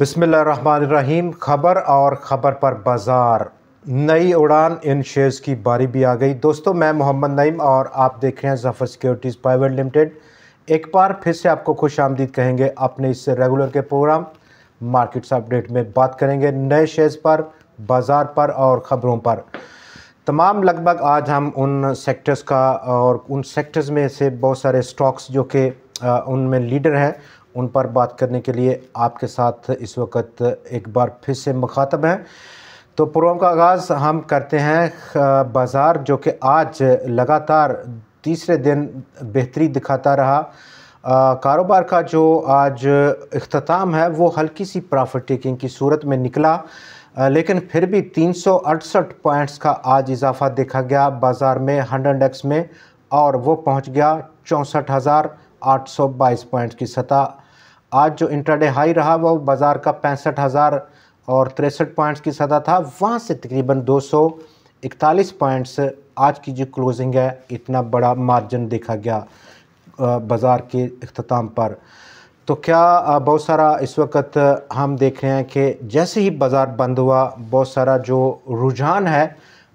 बिसमीम ख़बर और ख़बर पर बाज़ार नई उड़ान इन शेयर्स की बारी भी आ गई दोस्तों मैं मोहम्मद नईम और आप देख रहे हैं जफ़र सिक्योरिटीज़ प्राइवेट लिमिटेड एक बार फिर से आपको खुश आमदीद कहेंगे अपने इस रेगुलर के प्रोग्राम मार्केट्स अपडेट में बात करेंगे नए शेयर्स पर बाज़ार पर और ख़बरों पर तमाम लगभग आज हम उन सेक्टर्स का और उन सेक्टर्स में से बहुत सारे स्टॉक्स जो कि उनमें लीडर हैं उन पर बात करने के लिए आपके साथ इस वक्त एक बार फिर से मुखातब हैं तो प्रोग्राम का आगाज़ हम करते हैं बाज़ार जो कि आज लगातार तीसरे दिन बेहतरी दिखाता रहा कारोबार का जो आज अख्ताम है वो हल्की सी प्रॉफिट टेकिंग की सूरत में निकला लेकिन फिर भी तीन पॉइंट्स का आज इजाफा देखा गया बाज़ार में हंड्रेड एक्स में और वो पहुंच गया चौंसठ हज़ार आठ सौ बाईस पॉइंट्स की सतह आज जो इंट्राडे हाई रहा वो बाज़ार का पैंसठ हज़ार और तिरसठ पॉइंट्स की सदा था वहाँ से तकरीबन 241 पॉइंट्स आज की जो क्लोजिंग है इतना बड़ा मार्जिन देखा गया बाज़ार के अख्ताम पर तो क्या बहुत सारा इस वक्त हम देख रहे हैं कि जैसे ही बाज़ार बंद हुआ बहुत सारा जो रुझान है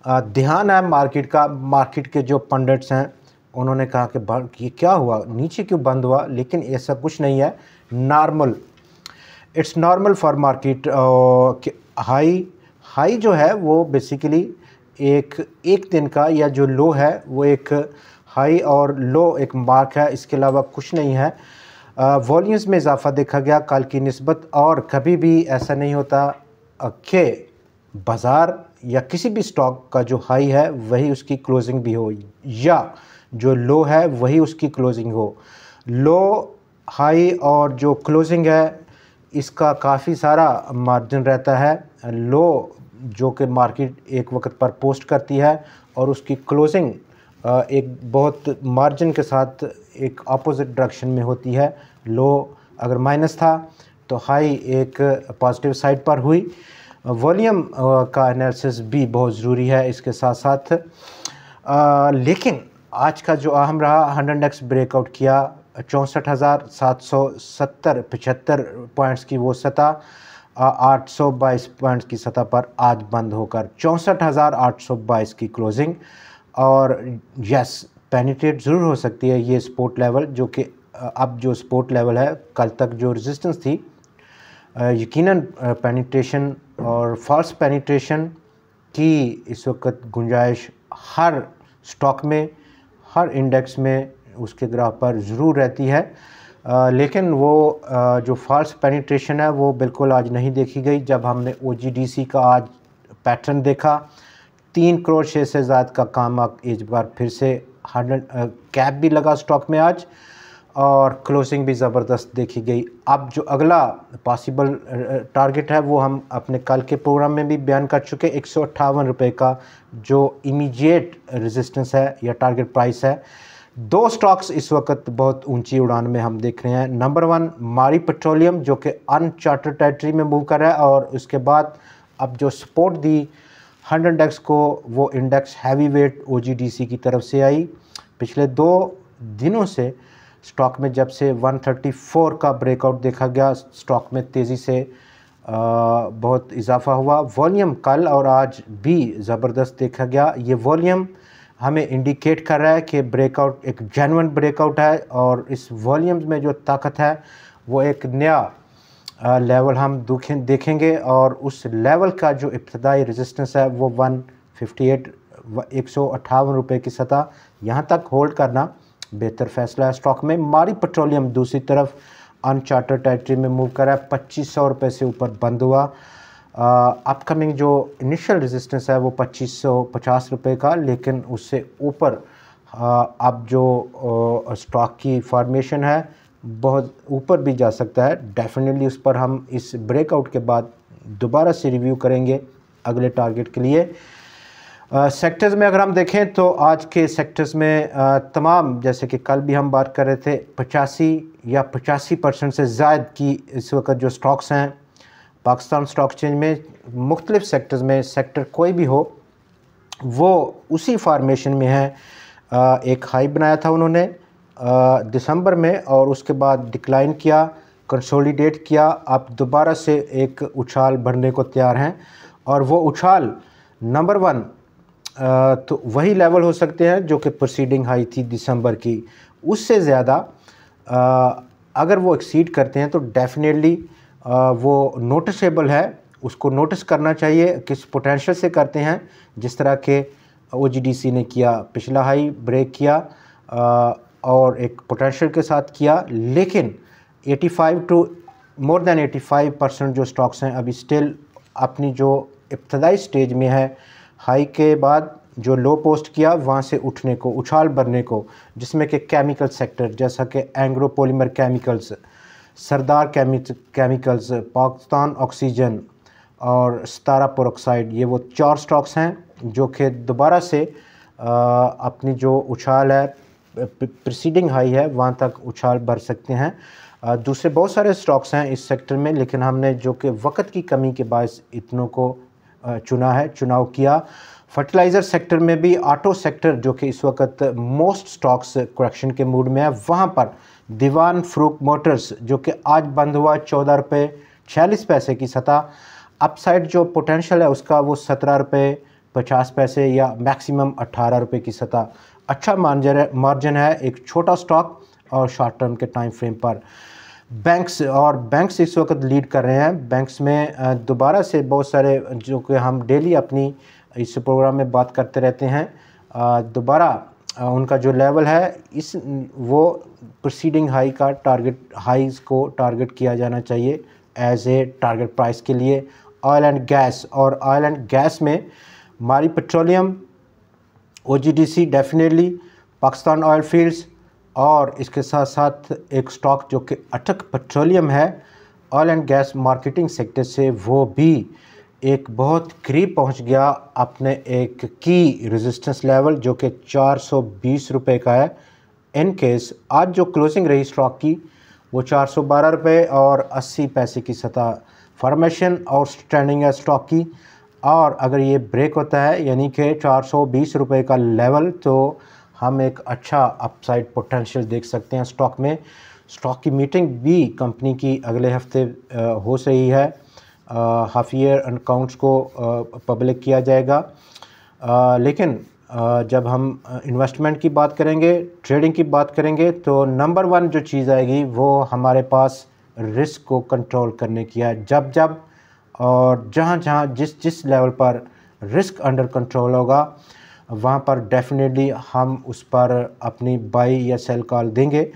ध्यान है मार्केट का मार्केट के जो पंडट्स हैं उन्होंने कहा कि ये क्या हुआ नीचे क्यों बंद हुआ लेकिन ऐसा कुछ नहीं है normal it's normal for market high high जो है वो बेसिकली एक एक दिन का या जो लो है वो एक हाई और लो एक मार्क है इसके अलावा कुछ नहीं है वॉल्यूम्स uh, में इजाफा देखा गया कल की नस्बत और कभी भी ऐसा नहीं होता uh, के बाज़ार या किसी भी स्टॉक का जो हाई है वही उसकी क्लोजिंग भी हो या जो लो है वही उसकी क्लोजिंग हो लो हाई और जो क्लोजिंग है इसका काफ़ी सारा मार्जिन रहता है लो जो कि मार्केट एक वक्त पर पोस्ट करती है और उसकी क्लोजिंग एक बहुत मार्जिन के साथ एक अपोजिट डायरेक्शन में होती है लो अगर माइनस था तो हाई एक पॉजिटिव साइड पर हुई वॉल्यूम का एनालिसिस भी बहुत ज़रूरी है इसके साथ साथ आ, लेकिन आज का जो अहम रहा हंड्रेड एक्स ब्रेकआउट किया चौंसठ हज़ार सात सौ सत्तर पचहत्तर पॉइंट्स की वो सतह आठ सौ बाईस पॉइंट्स की सतह पर आज बंद होकर चौंसठ हज़ार आठ सौ बाईस की क्लोजिंग और यस पेनिट्रेट ज़रूर हो सकती है ये स्पोर्ट लेवल जो कि अब जो स्पोर्ट लेवल है कल तक जो रेजिस्टेंस थी यकीनन पेनिट्रेशन और फॉल्स पेनिट्रेशन की इस वक्त गुंजाइश हर स्टॉक में हर इंडेक्स में उसके ग्राह पर ज़रूर रहती है आ, लेकिन वो आ, जो फॉल्स पेनिट्रेशन है वो बिल्कुल आज नहीं देखी गई जब हमने ओ का आज पैटर्न देखा तीन करोड़ छः से ज़्यादा का काम एक बार फिर से हंड्रेड कैप भी लगा स्टॉक में आज और क्लोजिंग भी ज़बरदस्त देखी गई अब जो अगला पॉसिबल टारगेट है वो हम अपने कल के प्रोग्राम में भी बयान कर चुके एक सौ का जो इमीडिएट रेजिस्टेंस है या टारगेट प्राइस है दो स्टॉक्स इस वक्त बहुत ऊंची उड़ान में हम देख रहे हैं नंबर वन मारी पेट्रोलियम जो कि अनचार्ट टेरिटरी में मूव कर रहा है और उसके बाद अब जो सपोर्ट दी हंड इंडेक्स को वो इंडेक्स हैवी वेट ओ की तरफ से आई पिछले दो दिनों से स्टॉक में जब से 134 का ब्रेकआउट देखा गया स्टॉक में तेज़ी से आ, बहुत इजाफा हुआ वॉल्यूम कल और आज भी ज़बरदस्त देखा गया ये वॉल्यूम हमें इंडिकेट कर रहा है कि ब्रेकआउट एक जेनवन ब्रेकआउट है और इस वॉल्यूम्स में जो ताकत है वो एक नया लेवल हम देखेंगे और उस लेवल का जो इब्तदाई रेजिस्टेंस है वो 158 एक सौ अट्ठावन रुपये की सतह यहाँ तक होल्ड करना बेहतर फैसला है स्टॉक में मारी पेट्रोलियम दूसरी तरफ अनचार्टर्ड टेरिटरी में मूव करा है पच्चीस सौ से ऊपर बंद हुआ अपकमिंग uh, जो इनिशियल रेजिस्टेंस है वो पच्चीस सौ पचास रुपये का लेकिन उससे ऊपर uh, अब जो स्टॉक uh, की फॉर्मेशन है बहुत ऊपर भी जा सकता है डेफिनेटली उस पर हम इस ब्रेकआउट के बाद दोबारा से रिव्यू करेंगे अगले टारगेट के लिए सेक्टर्स में अगर हम देखें तो आज के सेक्टर्स में आ, तमाम जैसे कि कल भी हम बात कर रहे थे पचासी या पचासी परसेंट से ज़ायद की इस वक्त जो स्टॉक्स हैं पाकिस्तान स्टॉक एक्सचेंज में मुख्तलिफ सेक्टर्स में सेक्टर कोई भी हो वो उसी फार्मेशन में है एक हाई बनाया था उन्होंने दिसंबर में और उसके बाद डिक्लाइन किया कंसोलिडेट किया आप दोबारा से एक उछाल भरने को तैयार हैं और वो उछाल नंबर वन तो वही लेवल हो सकते हैं जो कि प्रोसीडिंग हाई थी दिसंबर की उससे ज़्यादा अगर वो एक्सीड करते हैं तो डेफिनेटली वो नोटिसेबल है उसको नोटिस करना चाहिए किस पोटेंशियल से करते हैं जिस तरह के ओ ने किया पिछला हाई ब्रेक किया और एक पोटेंशियल के साथ किया लेकिन 85 टू मोर देन 85 परसेंट जो स्टॉक्स हैं अभी स्टिल अपनी जो इब्तदाई स्टेज में है हाई के बाद जो लो पोस्ट किया वहाँ से उठने को उछाल भरने को जिसमें कि केमिकल सेक्टर जैसा कि Engro polymer chemicals Sardar chemicals Pakistan oxygen और सतारा पोरक्साइड ये वो चार स्टॉक्स हैं जो कि दोबारा से आ, अपनी जो उछाल है प्रिसीडिंग हाई है वहाँ तक उछाल भर सकते हैं आ, दूसरे बहुत सारे स्टॉक्स हैं इस सेक्टर में लेकिन हमने जो कि वक्त की कमी के बायस इतनों को चुना है चुनाव किया फर्टिलाइज़र सेक्टर में भी ऑटो सेक्टर जो कि इस वक्त मोस्ट स्टॉक्स करेक्शन के मूड में है वहाँ पर दीवान फ्रूक मोटर्स जो कि आज बंद हुआ चौदह रुपये छियालीस पैसे की सतह अपसाइड जो पोटेंशियल है उसका वो सत्रह रुपये पचास पैसे या मैक्सिमम अट्ठारह रुपये की सतह अच्छा मार्जर है मार्जिन है एक छोटा स्टॉक और शॉर्ट टर्म के टाइम फ्रेम पर बैंक्स और बैंक्स इस वक्त लीड कर रहे हैं बैंक्स में दोबारा से बहुत सारे जो कि हम डेली अपनी इस प्रोग्राम में बात करते रहते हैं दोबारा उनका जो लेवल है इस वो प्रोसीडिंग हाई का टारगेट हाईज को टारगेट किया जाना चाहिए एज ए टारगेट प्राइस के लिए ऑयल एंड गैस और ऑयल एंड गैस में मारी पेट्रोलियम ओ डेफिनेटली पाकिस्तान ऑयल फील्ड्स और इसके साथ साथ एक स्टॉक जो कि अटक पेट्रोलियम है oil and gas marketing sector से वो भी एक बहुत करीब पहुंच गया अपने एक की रेजिस्टेंस लेवल जो कि चार सौ बीस रुपये का है इन केस आज जो क्लोजिंग रही स्टॉक की वो चार सौ बारह रुपये और अस्सी पैसे की सतह फॉर्मेशन और स्टैंडिंग है स्टॉक की और अगर ये ब्रेक होता है यानी कि चार सौ बीस रुपये का लेवल तो हम एक अच्छा अपसाइड पोटेंशियल देख सकते हैं स्टॉक में स्टॉक की मीटिंग भी कंपनी की अगले हफ्ते हो रही है हाफ ईयर अकाउंट्स को पब्लिक किया जाएगा लेकिन जब हम इन्वेस्टमेंट की बात करेंगे ट्रेडिंग की बात करेंगे तो नंबर वन जो चीज़ आएगी वो हमारे पास रिस्क को कंट्रोल करने की है जब जब और जहाँ जहाँ जिस जिस लेवल पर रिस्क अंडर कंट्रोल होगा वहाँ पर डेफिनेटली हम उस पर अपनी बाई या सेल कॉल देंगे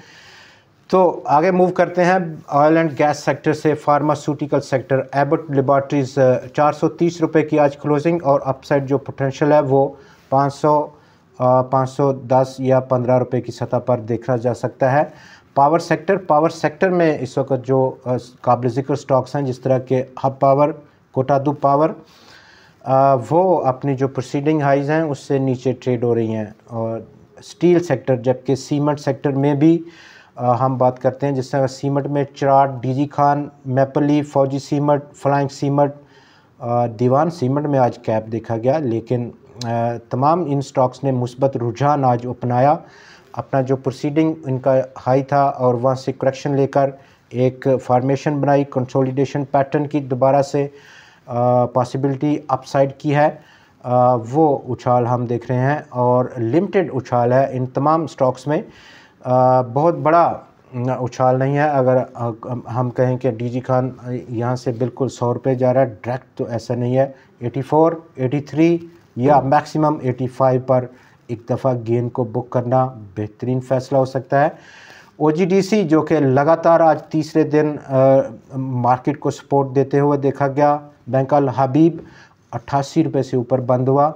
तो आगे मूव करते हैं ऑयल एंड गैस सेक्टर से फार्मास्यूटिकल सेक्टर एबट लेबॉर्ट्रीज चार सौ तीस रुपये की आज क्लोजिंग और अपसाइड जो पोटेंशियल है वो पाँच सौ uh, पाँच सौ दस या पंद्रह रुपये की सतह पर देखा जा सकता है पावर सेक्टर पावर सेक्टर में इस वक्त जो uh, काबिल जिक्र स्टॉक्स हैं जिस तरह के हब पावर कोटादू पावर वो अपनी जो प्रोसीडिंग हाइज हैं उससे नीचे ट्रेड हो रही हैं और स्टील सेक्टर जबकि सीमेंट सेक्टर में भी हम बात करते हैं जिस तरह सीमट में चराट डीजी खान मेपली फौजी सीमट फ्लाइंग सीमट दीवान सीमट में आज कैप देखा गया लेकिन तमाम इन स्टॉक्स ने मुस्बत रुझान आज अपनाया अपना जो प्रोसीडिंग इनका हाई था और वहाँ से करेक्शन लेकर एक फार्मेशन बनाई कंसोलिडेशन पैटर्न की दोबारा से पॉसिबिलिटी अपसाइड की है आ, वो उछाल हम देख रहे हैं और लिमिटेड उछाल है इन तमाम स्टॉक्स में बहुत बड़ा उछाल नहीं है अगर हम कहें कि डीजी खान यहाँ से बिल्कुल सौ रुपये जा रहा है डायरेक्ट तो ऐसा नहीं है 84, 83 या मैक्सिमम 85 पर एक दफ़ा गेंद को बुक करना बेहतरीन फैसला हो सकता है ओ जो कि लगातार आज तीसरे दिन आ, मार्केट को सपोर्ट देते हुए देखा गया बैंकाल हबीब अट्ठासी रुपये से ऊपर बंद हुआ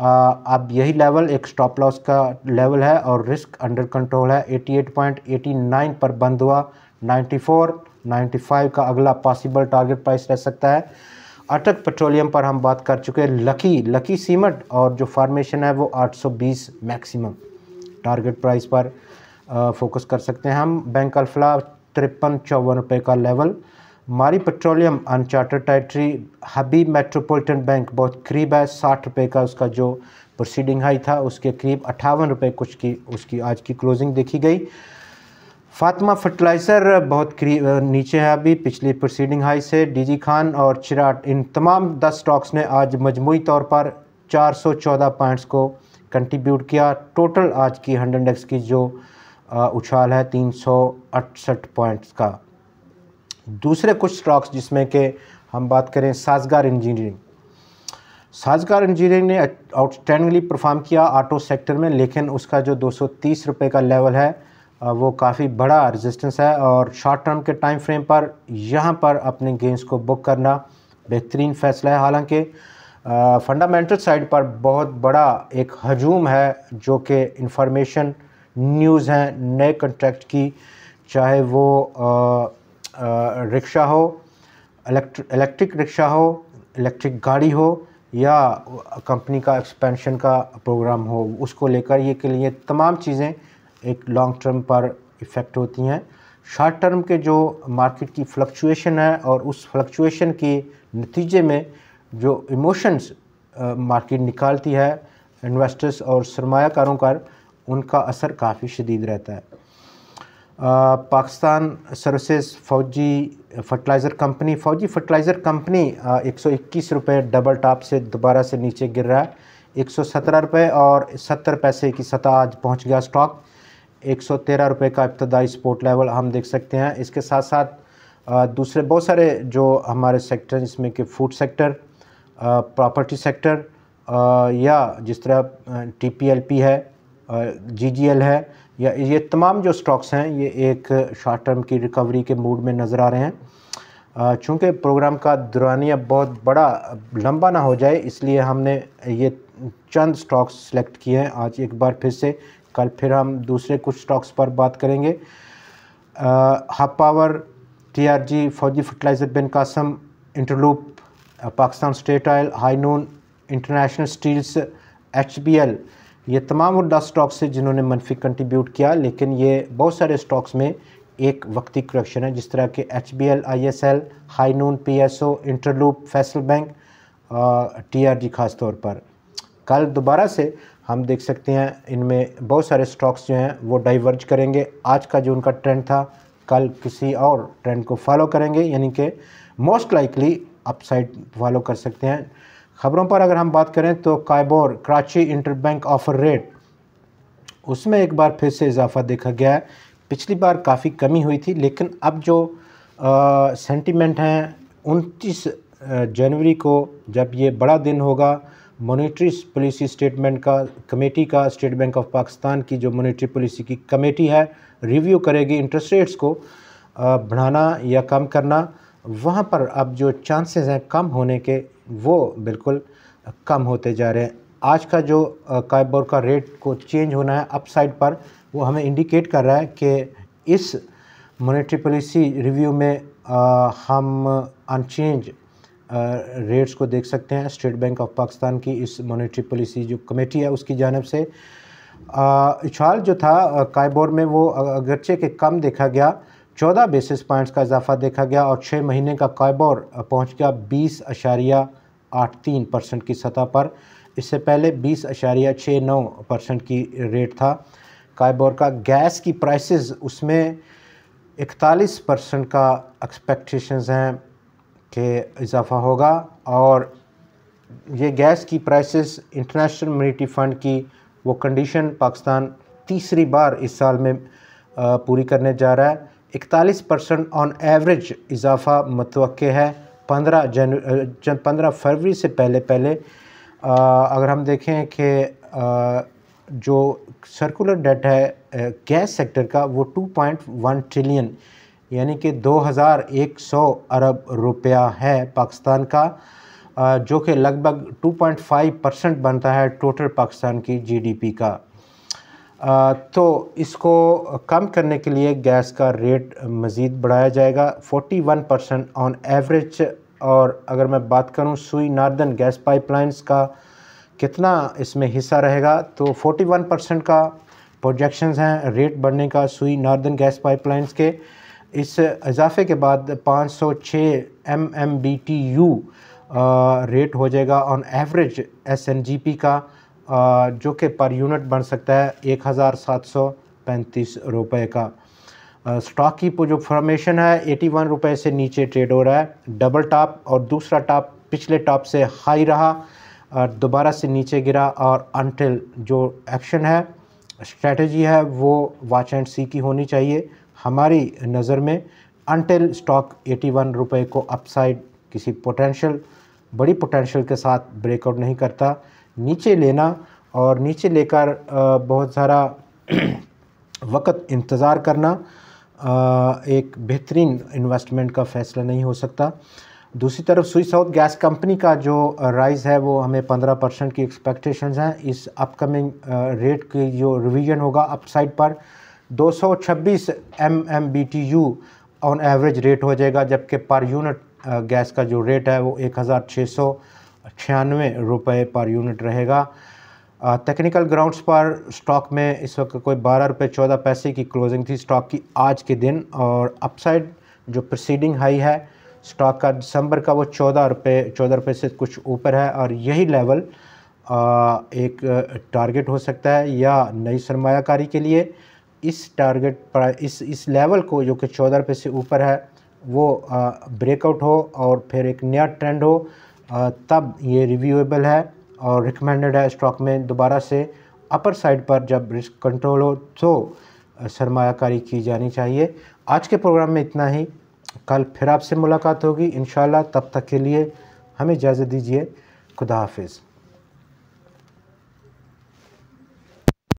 अब यही लेवल एक स्टॉप लॉस का लेवल है और रिस्क अंडर कंट्रोल है 88.89 पर बंद हुआ 94, 95 का अगला पॉसिबल टारगेट प्राइस रह सकता है अटक पेट्रोलियम पर हम बात कर चुके हैं लकी लकी सीमेंट और जो फार्मेशन है वो 820 मैक्सिमम टारगेट प्राइस पर फोकस कर सकते हैं हम बैंक अल्फला तिरपन चौवन रुपये का level Mari petroleum uncharted territory Habib metropolitan bank बहुत करीब है साठ रुपये का उसका जो प्रोसीडिंग हाई था उसके करीब अट्ठावन रुपये कुछ की उसकी आज की क्लोजिंग देखी गई फातिमा फर्टिलाइज़र बहुत करीब नीचे है अभी पिछली प्रोसीडिंग हाई से डीजी खान और चिराट इन तमाम दस स्टॉक्स ने आज मजमू तौर पर 414 पॉइंट्स को कंट्रीब्यूट किया टोटल आज की हंड्रेड इंडेक्स की जो उछाल है तीन पॉइंट्स का दूसरे कुछ स्टॉक्स जिसमें के हम बात करें साजगार इंजीनियरिंग साजगार इंजीनियरिंग ने आउटस्टैंडिंगली परफॉर्म किया ऑटो सेक्टर में लेकिन उसका जो दो रुपए का लेवल है वो काफ़ी बड़ा रेजिस्टेंस है और शॉर्ट टर्म के टाइम फ्रेम पर यहाँ पर अपने गेंस को बुक करना बेहतरीन फैसला है हालांकि फंडामेंटल साइड पर बहुत बड़ा एक हजूम है जो कि इंफॉर्मेशन न्यूज़ हैं नए कंट्रैक्ट की चाहे वो रिक्शा हो इलेक्ट्रिक रिक्शा हो इलेक्ट्रिक गाड़ी हो या कंपनी का एक्सपेंशन का प्रोग्राम हो उसको लेकर ये के लिए तमाम चीज़ें एक लॉन्ग टर्म पर इफ़ेक्ट होती हैं शॉर्ट टर्म के जो मार्केट की फ्लक्चुएशन है और उस फ्लक्चुएशन के नतीजे में जो इमोशंस मार्केट निकालती है इन्वेस्टर्स और सरमाकारों पर उनका असर काफ़ी शदीद रहता है Pakistan services Fauji fertiliser company Fauji fertiliser company एक सौ इक्कीस रुपये डबल टॉप से दोबारा से नीचे गिर रहा है एक सौ सत्रह रुपये और सत्तर पैसे की सतह आज पहुंच गया स्टॉक एक सौ तेरह रुपये का इब्तदाई स्पोर्ट लेवल हम देख सकते हैं इसके साथ साथ दूसरे बहुत सारे जो हमारे सेक्टर जिसमें कि फूड सेक्टर प्रॉपर्टी सेक्टर या जिस तरह टी पी एल पी है जी जी एल है या ये तमाम जो स्टॉक्स हैं ये एक शॉर्ट टर्म की रिकवरी के मूड में नज़र आ रहे हैं चूँकि प्रोग्राम का दुरानिया बहुत बड़ा लंबा ना हो जाए इसलिए हमने ये चंद स्टॉक्स सेलेक्ट किए हैं आज एक बार फिर से कल फिर हम दूसरे कुछ स्टॉक्स पर बात करेंगे हप पावर जी Fauji fertiliser Bin Qasim Interloop Pakistan state oil high noon international steels H B L ये तमाम उड्डा स्टॉक्स से जिन्होंने मनफी कंट्रीब्यूट किया लेकिन ये बहुत सारे स्टॉक्स में एक वक्ती करप्शन है जिस तरह के H B L I S L high noon P S O Interloop Faisal bank T R G खास तौर पर कल दोबारा से हम देख सकते हैं इनमें बहुत सारे स्टॉक्स जो हैं वो डाइवर्ज करेंगे आज का जो उनका ट्रेंड था कल किसी और ट्रेंड को फॉलो करेंगे यानी कि मोस्ट लाइकली अपसाइड फॉलो कर सकते हैं ख़बरों पर अगर हम बात करें तो KIBOR Karachi interbank offer rate उसमें एक बार फिर से इजाफा देखा गया है पिछली बार काफ़ी कमी हुई थी लेकिन अब जो सेंटीमेंट हैं उनतीस जनवरी को जब ये बड़ा दिन होगा मोनिट्री पॉलिसी स्टेटमेंट का कमेटी का स्टेट बैंक ऑफ पाकिस्तान की जो मोनिट्री पॉलिसी की कमेटी है रिव्यू करेगी इंटरेस्ट रेट्स को बढ़ाना या कम करना वहाँ पर अब जो चांसेस हैं कम होने के वो बिल्कुल कम होते जा रहे हैं आज का जो काइबोर का रेट को चेंज होना है अपसाइड पर वो हमें इंडिकेट कर रहा है कि इस मोनिट्री पॉलिसी रिव्यू में आ, हम अनचेंज रेट्स को देख सकते हैं स्टेट बैंक ऑफ पाकिस्तान की इस मोनिट्री पॉलिसी जो कमेटी है उसकी जानब से उछाल जो था काइबोर में वो अगरचे के कम देखा गया चौदह बेसिस पॉइंट्स का इजाफा देखा गया और छः महीने का कायबोर पहुँच गया बीस अशारिया आठ तीन परसेंट की सतह पर इससे पहले बीस अशारिया छः नौ परसेंट की रेट था कायबोर का गैस की प्राइसेस उसमें इकतालीस परसेंट का एक्सपेक्टेशंस हैं कि इजाफा होगा और ये गैस की प्राइसेस इंटरनेशनल मनीटी फ़ंड की वो कंडीशन पाकिस्तान तीसरी बार इस साल में पूरी करने जा रहा है इकतालीस परसेंट ऑन एवरेज इजाफा मतव है पंद्रह जन पंद्रह फरवरी से पहले पहले आ, अगर हम देखें कि जो सर्कुलर डेट है गैस सेक्टर का वो 2.1 ट्रिलियन यानी कि 2100 अरब रुपया है पाकिस्तान का आ, जो कि लगभग 2.5 परसेंट बनता है टोटल पाकिस्तान की जीडीपी का तो इसको कम करने के लिए गैस का रेट मज़ीद बढ़ाया जाएगा 41 परसेंट ऑन एवरेज और अगर मैं बात करूं सुई नार्दन गैस पाइपलाइंस का कितना इसमें हिस्सा रहेगा तो 41 परसेंट का प्रोजेक्शंस हैं रेट बढ़ने का सुई नार्दन गैस पाइपलाइंस के इस इजाफे के बाद 506 सौ एम रेट हो जाएगा ऑन एवरेज एस का जो कि पर यूनिट बन सकता है एक हज़ार सात सौ पैंतीस रुपये का स्टॉक की जो फॉर्मेशन है एटी वन रुपये से नीचे ट्रेड हो रहा है डबल टॉप और दूसरा टॉप पिछले टॉप से हाई रहा और दोबारा से नीचे गिरा और अनटिल जो एक्शन है स्ट्रेटजी है वो वॉच एंड सी की होनी चाहिए हमारी नज़र में अनटिल स्टॉक एटी वन रुपये को अपसाइड किसी पोटेंशियल बड़ी पोटेंशियल के साथ ब्रेकआउट नहीं करता नीचे लेना और नीचे लेकर बहुत सारा वक़्त इंतज़ार करना एक बेहतरीन इन्वेस्टमेंट का फ़ैसला नहीं हो सकता दूसरी तरफ सुई साउथ गैस कंपनी का जो राइज़ है वो हमें 15 परसेंट की एक्सपेक्टेशंस हैं इस अपकमिंग रेट की जो रिवीजन होगा अपसाइड पर 226 एमएमबीटीयू ऑन एवरेज रेट हो जाएगा जबकि पर यूनिट गैस का जो रेट है वो 1600 छियानवे रुपये पर यूनिट रहेगा टेक्निकल ग्राउंड्स पर स्टॉक में इस वक्त कोई बारह रुपये चौदह पैसे की क्लोजिंग थी स्टॉक की आज के दिन और अपसाइड जो प्रसीडिंग हाई है स्टॉक का दिसंबर का वो चौदह रुपये चौदह रुपये से कुछ ऊपर है और यही लेवल आ, एक टारगेट हो सकता है या नई सरमाकारी के लिए इस टारगेट पर इस इस लेवल को जो कि चौदह रुपये से ऊपर है वो ब्रेकआउट हो और फिर एक नया ट्रेंड हो तब ये रिव्यूएबल है और रिकमेंडेड है स्टॉक में दोबारा से अपर साइड पर जब रिस्क कंट्रोल हो तो सरमाकारी की जानी चाहिए आज के प्रोग्राम में इतना ही कल फिर आपसे मुलाकात होगी इन तब तक के लिए हमें इजाज़त दीजिए खुदा हाफिज़